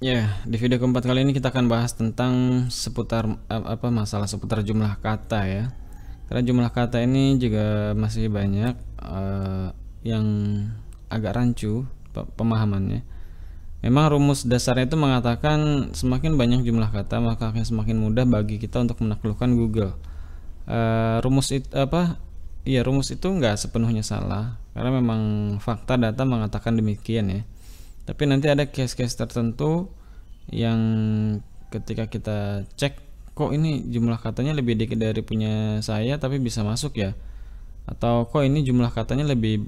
Ya, di video keempat kali ini kita akan bahas tentang seputar apa masalah seputar jumlah kata ya. Karena jumlah kata ini juga masih banyak uh, yang agak rancu pemahamannya. Memang rumus dasarnya itu mengatakan semakin banyak jumlah kata maka akan semakin mudah bagi kita untuk menaklukkan Google. Uh, rumus itu apa? Iya, rumus itu nggak sepenuhnya salah karena memang fakta data mengatakan demikian ya tapi nanti ada case-case tertentu yang ketika kita cek kok ini jumlah katanya lebih dikit dari punya saya tapi bisa masuk ya atau kok ini jumlah katanya lebih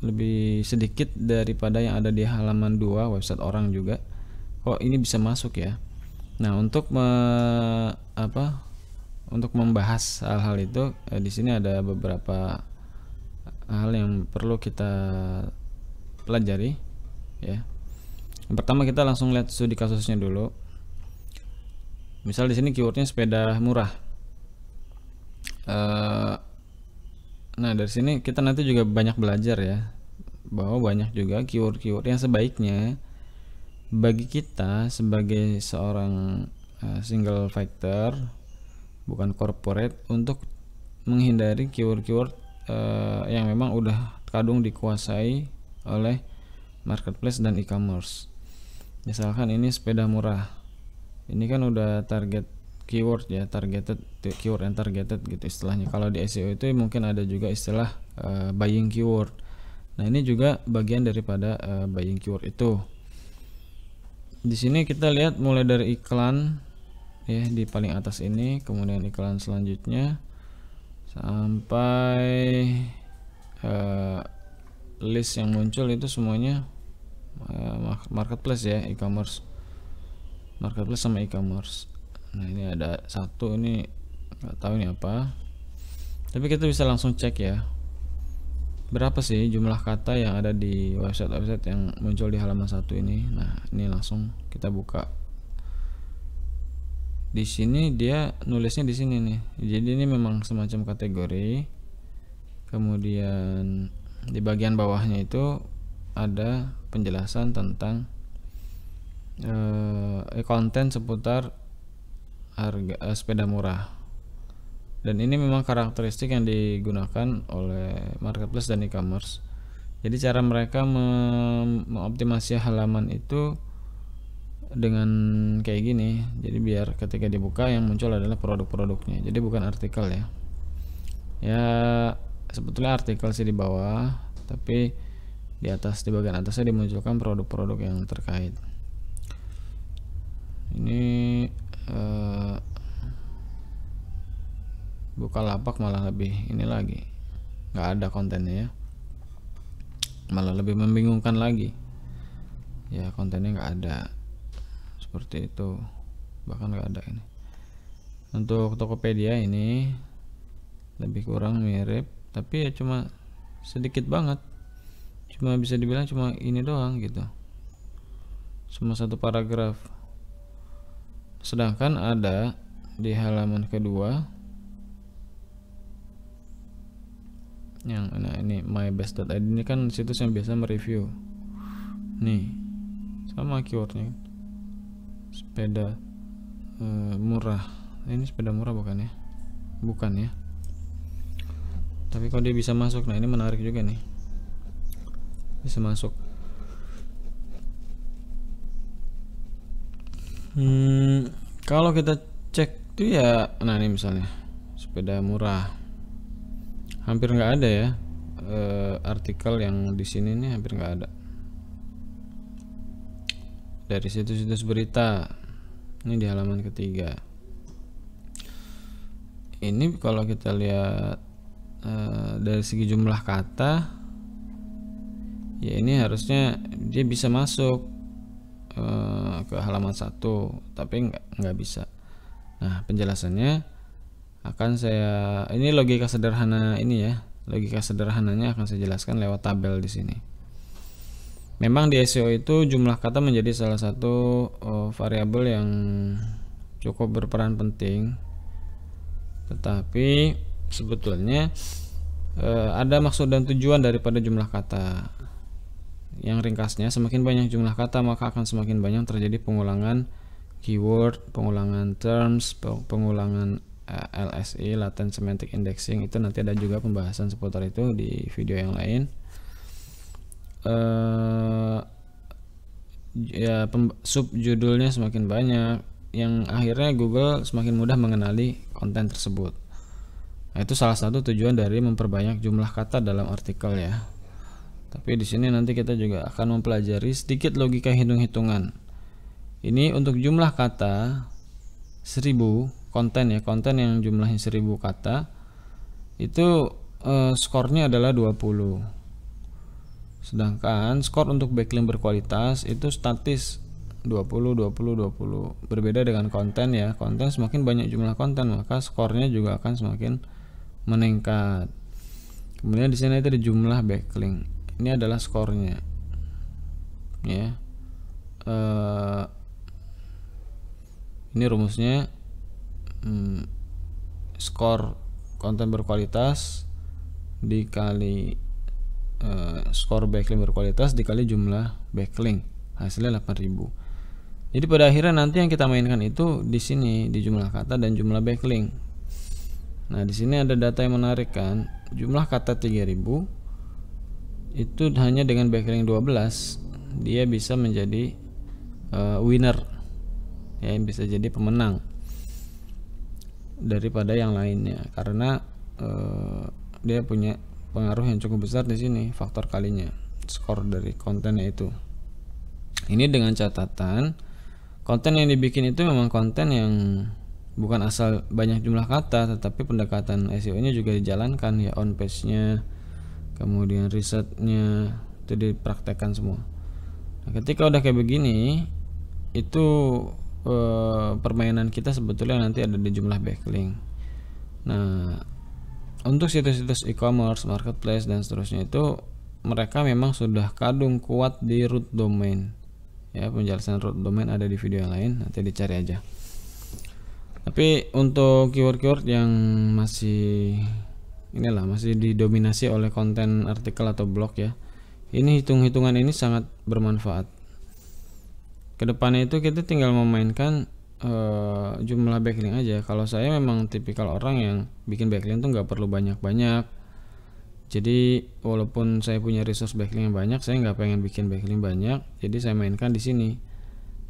lebih sedikit daripada yang ada di halaman 2 website orang juga kok ini bisa masuk ya nah untuk me, apa untuk membahas hal-hal itu eh, di sini ada beberapa hal yang perlu kita pelajari ya yang pertama kita langsung lihat studi kasusnya dulu. Misal di sini keywordnya sepeda murah. Eh, nah dari sini kita nanti juga banyak belajar ya bahwa banyak juga keyword-keyword yang sebaiknya bagi kita sebagai seorang eh, single factor bukan corporate untuk menghindari keyword-keyword eh, yang memang udah kadung dikuasai oleh marketplace dan e-commerce misalkan ini sepeda murah ini kan udah target keyword ya targeted keyword and targeted gitu istilahnya kalau di SEO itu mungkin ada juga istilah uh, buying keyword nah ini juga bagian daripada uh, buying keyword itu di sini kita lihat mulai dari iklan ya di paling atas ini kemudian iklan selanjutnya sampai uh, list yang muncul itu semuanya Eh, marketplace ya e-commerce marketplace sama e-commerce nah ini ada satu ini nggak tahu ini apa tapi kita bisa langsung cek ya berapa sih jumlah kata yang ada di website-website yang muncul di halaman satu ini nah ini langsung kita buka di sini dia nulisnya di sini nih jadi ini memang semacam kategori kemudian di bagian bawahnya itu ada penjelasan tentang eh, eh, konten seputar harga eh, sepeda murah dan ini memang karakteristik yang digunakan oleh marketplace dan e-commerce jadi cara mereka mengoptimasi halaman itu dengan kayak gini jadi biar ketika dibuka yang muncul adalah produk-produknya jadi bukan artikel ya ya sebetulnya artikel sih di bawah tapi di atas di bagian atasnya dimunculkan produk-produk yang terkait ini uh, eh, buka lapak malah lebih ini lagi nggak ada kontennya ya malah lebih membingungkan lagi ya kontennya nggak ada seperti itu bahkan nggak ada ini untuk Tokopedia ini lebih kurang mirip tapi ya cuma sedikit banget cuma bisa dibilang cuma ini doang gitu cuma satu paragraf sedangkan ada di halaman kedua yang nah ini mybest.id ini kan situs yang biasa mereview nih sama keywordnya sepeda e, murah ini sepeda murah bukan ya bukan ya tapi kalau dia bisa masuk nah ini menarik juga nih bisa masuk hmm, kalau kita cek tuh ya nah ini misalnya sepeda murah hampir nggak ada ya e, artikel yang di sini nih hampir nggak ada dari situs-situs berita ini di halaman ketiga ini kalau kita lihat e, dari segi jumlah kata ya ini harusnya dia bisa masuk uh, ke halaman satu tapi nggak nggak bisa nah penjelasannya akan saya ini logika sederhana ini ya logika sederhananya akan saya jelaskan lewat tabel di sini memang di SEO itu jumlah kata menjadi salah satu uh, variabel yang cukup berperan penting tetapi sebetulnya e, ada maksud dan tujuan daripada jumlah kata yang ringkasnya, semakin banyak jumlah kata maka akan semakin banyak terjadi pengulangan keyword, pengulangan terms, pengulangan eh, LSI, e, latent semantic indexing. Itu nanti ada juga pembahasan seputar itu di video yang lain. Uh, ya judulnya semakin banyak yang akhirnya Google semakin mudah mengenali konten tersebut. Nah, itu salah satu tujuan dari memperbanyak jumlah kata dalam artikel ya. Tapi di sini nanti kita juga akan mempelajari sedikit logika hitung-hitungan. Ini untuk jumlah kata 1000 konten ya, konten yang jumlahnya 1000 kata itu eh, skornya adalah 20. Sedangkan skor untuk backlink berkualitas itu statis 20 20 20. Berbeda dengan konten ya. Konten semakin banyak jumlah konten maka skornya juga akan semakin meningkat. Kemudian di sini itu ada jumlah backlink ini adalah skornya ya uh, ini rumusnya hmm, skor konten berkualitas dikali uh, skor backlink berkualitas dikali jumlah backlink hasilnya 8000 jadi pada akhirnya nanti yang kita mainkan itu di sini di jumlah kata dan jumlah backlink nah di sini ada data yang menarik kan jumlah kata 3000 itu hanya dengan backlink 12 dia bisa menjadi uh, winner ya bisa jadi pemenang daripada yang lainnya karena uh, dia punya pengaruh yang cukup besar di sini faktor kalinya skor dari kontennya itu ini dengan catatan konten yang dibikin itu memang konten yang bukan asal banyak jumlah kata tetapi pendekatan SEO nya juga dijalankan ya on page nya kemudian risetnya itu dipraktekkan semua nah, ketika udah kayak begini itu e, permainan kita sebetulnya nanti ada di jumlah backlink nah untuk situs-situs e-commerce marketplace dan seterusnya itu mereka memang sudah kadung kuat di root domain ya penjelasan root domain ada di video yang lain nanti dicari aja tapi untuk keyword-keyword yang masih inilah masih didominasi oleh konten artikel atau blog ya ini hitung-hitungan ini sangat bermanfaat kedepannya itu kita tinggal memainkan uh, jumlah backlink aja kalau saya memang tipikal orang yang bikin backlink tuh nggak perlu banyak-banyak jadi walaupun saya punya resource backlink yang banyak saya nggak pengen bikin backlink banyak jadi saya mainkan di sini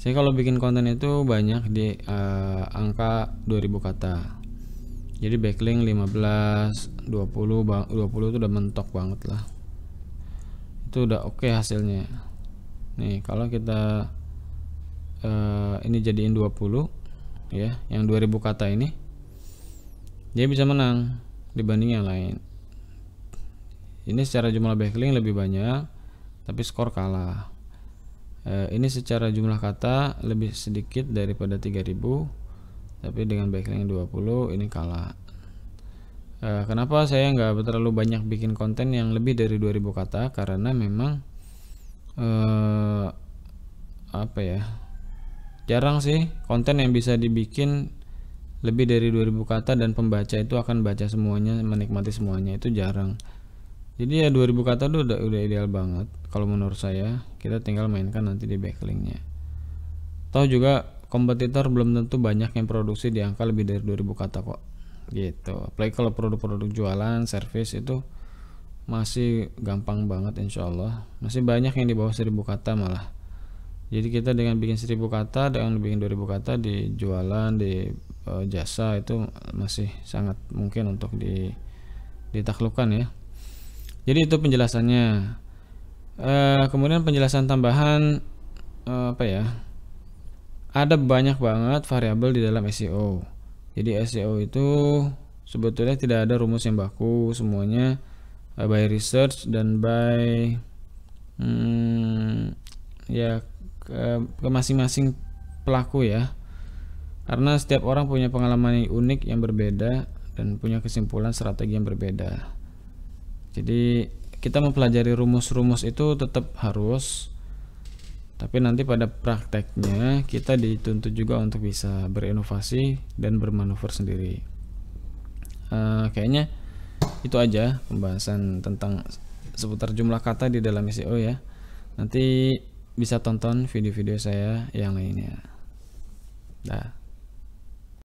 saya kalau bikin konten itu banyak di uh, angka 2000 kata jadi backlink 15 20 20 itu udah mentok banget lah itu udah oke okay hasilnya nih kalau kita uh, ini jadiin 20 ya yang 2000 kata ini dia bisa menang dibanding yang lain ini secara jumlah backlink lebih banyak tapi skor kalah uh, ini secara jumlah kata lebih sedikit daripada 3000 tapi dengan backlink 20 ini kalah uh, kenapa saya nggak terlalu banyak bikin konten yang lebih dari 2000 kata karena memang uh, apa ya jarang sih konten yang bisa dibikin lebih dari 2000 kata dan pembaca itu akan baca semuanya menikmati semuanya itu jarang jadi ya 2000 kata itu udah, udah ideal banget kalau menurut saya kita tinggal mainkan nanti di backlinknya atau juga kompetitor belum tentu banyak yang produksi di angka lebih dari 2000 kata kok gitu apalagi kalau produk-produk jualan service itu masih gampang banget insya Allah masih banyak yang di bawah 1000 kata malah jadi kita dengan bikin 1000 kata dengan bikin 2000 kata di jualan di e, jasa itu masih sangat mungkin untuk di ditaklukkan ya jadi itu penjelasannya e, kemudian penjelasan tambahan e, apa ya ada banyak banget variabel di dalam SEO. Jadi SEO itu sebetulnya tidak ada rumus yang baku, semuanya eh, by research dan by hmm, ya ke, masing-masing pelaku ya. Karena setiap orang punya pengalaman yang unik yang berbeda dan punya kesimpulan strategi yang berbeda. Jadi kita mempelajari rumus-rumus itu tetap harus tapi nanti pada prakteknya kita dituntut juga untuk bisa berinovasi dan bermanuver sendiri uh, kayaknya itu aja pembahasan tentang seputar jumlah kata di dalam SEO ya nanti bisa tonton video-video saya yang lainnya dah